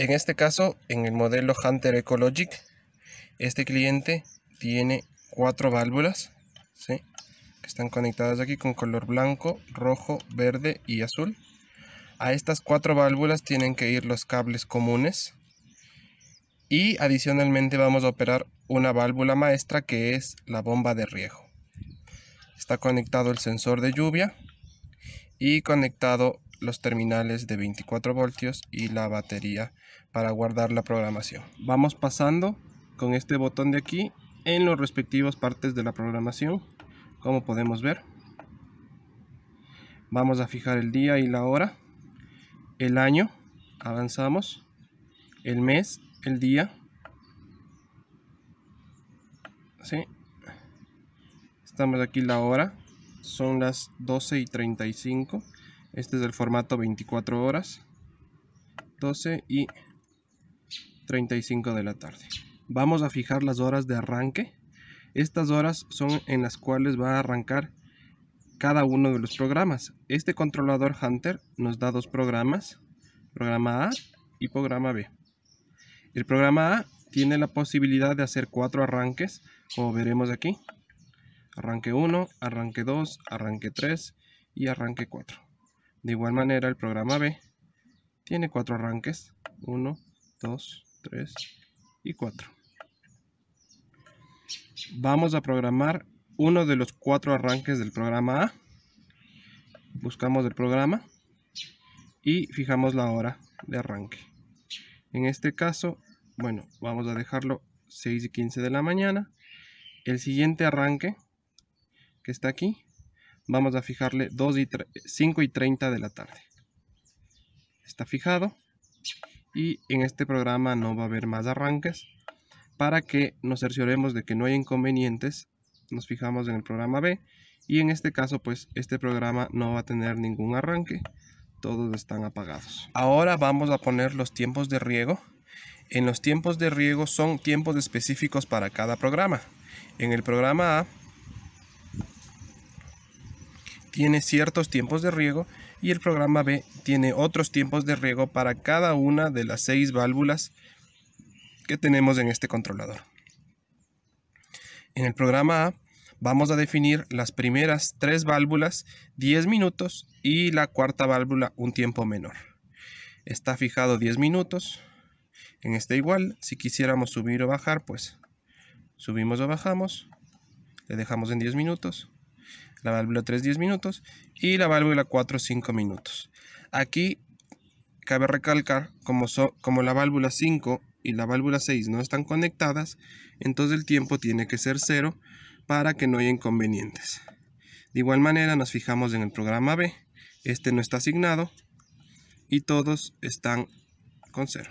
En este caso, en el modelo Hunter Ecologic, este cliente tiene cuatro válvulas que están conectadas aquí con color blanco, rojo, verde y azul. A estas cuatro válvulas tienen que ir los cables comunes y adicionalmente vamos a operar una válvula maestra que es la bomba de riego. Está conectado el sensor de lluvia y conectado los terminales de 24 voltios y la batería para guardar la programación. Vamos pasando con este botón de aquí en los respectivos partes de la programación, como podemos ver. Vamos a fijar el día y la hora, el año, avanzamos, el mes, el día, ¿sí? estamos aquí la hora, son las 12 y 35 este es el formato 24 horas, 12 y 35 de la tarde. Vamos a fijar las horas de arranque. Estas horas son en las cuales va a arrancar cada uno de los programas. Este controlador Hunter nos da dos programas, programa A y programa B. El programa A tiene la posibilidad de hacer cuatro arranques, como veremos aquí. Arranque 1, arranque 2, arranque 3 y arranque 4. De igual manera, el programa B tiene cuatro arranques, 1, 2, 3 y 4. Vamos a programar uno de los cuatro arranques del programa A. Buscamos el programa y fijamos la hora de arranque. En este caso, bueno, vamos a dejarlo 6 y 15 de la mañana. El siguiente arranque que está aquí vamos a fijarle 2 y 5 y 30 de la tarde. Está fijado y en este programa no va a haber más arranques. Para que nos cercioremos de que no hay inconvenientes, nos fijamos en el programa B y en este caso pues este programa no va a tener ningún arranque. Todos están apagados. Ahora vamos a poner los tiempos de riego. En los tiempos de riego son tiempos específicos para cada programa. En el programa A tiene ciertos tiempos de riego y el programa B tiene otros tiempos de riego para cada una de las seis válvulas que tenemos en este controlador. En el programa A vamos a definir las primeras tres válvulas 10 minutos y la cuarta válvula un tiempo menor. Está fijado 10 minutos. En este igual, si quisiéramos subir o bajar, pues subimos o bajamos. Le dejamos en 10 minutos la válvula 3 10 minutos y la válvula 4 5 minutos. Aquí cabe recalcar, como, como la válvula 5 y la válvula 6 no están conectadas, entonces el tiempo tiene que ser 0 para que no haya inconvenientes. De igual manera nos fijamos en el programa B, este no está asignado y todos están con 0.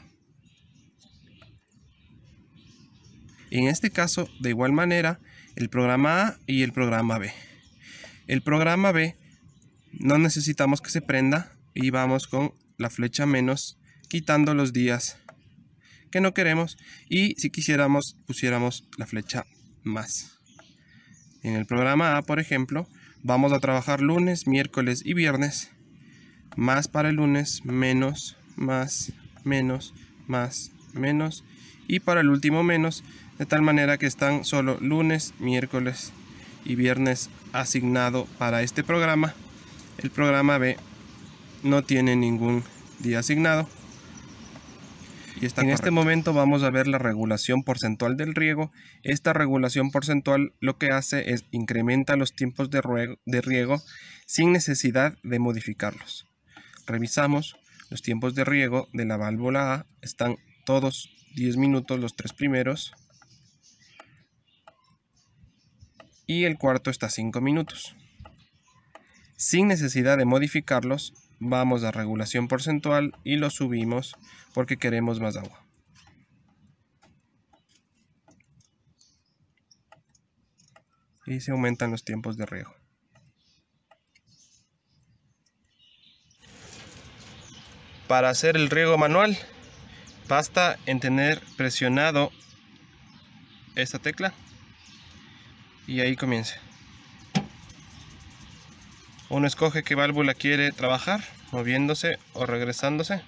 En este caso, de igual manera, el programa A y el programa B. El programa B no necesitamos que se prenda y vamos con la flecha menos quitando los días que no queremos y si quisiéramos pusiéramos la flecha más. En el programa A, por ejemplo, vamos a trabajar lunes, miércoles y viernes. Más para el lunes, menos, más, menos, más, menos y para el último menos, de tal manera que están solo lunes, miércoles y viernes asignado para este programa. El programa B no tiene ningún día asignado. Y en este momento vamos a ver la regulación porcentual del riego. Esta regulación porcentual lo que hace es incrementa los tiempos de, de riego sin necesidad de modificarlos. Revisamos los tiempos de riego de la válvula A. Están todos 10 minutos los tres primeros. y el cuarto está 5 minutos. Sin necesidad de modificarlos, vamos a regulación porcentual y lo subimos porque queremos más agua. Y se aumentan los tiempos de riego. Para hacer el riego manual, basta en tener presionado esta tecla y ahí comienza uno escoge qué válvula quiere trabajar moviéndose o regresándose